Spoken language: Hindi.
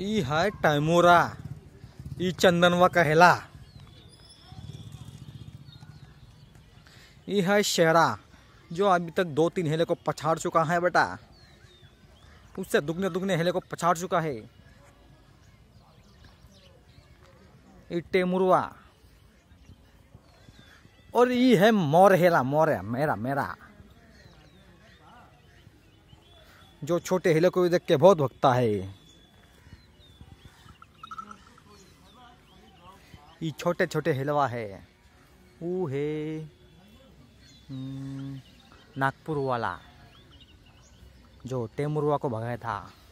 है टाइमोरा चंदनवा कहला ये है शेरा जो अभी तक दो तीन हेले को पछाड़ चुका है बेटा उससे दुगने दुगने हेले को पछाड़ चुका है ये टेमुरुआ और ये है मोर हेला मोर है मेरा मेरा जो छोटे हेले को भी देख के बहुत भगता है ये छोटे छोटे हिलवा है वो है हम्म, नागपुर वाला जो टेमुरुआ को भगाया था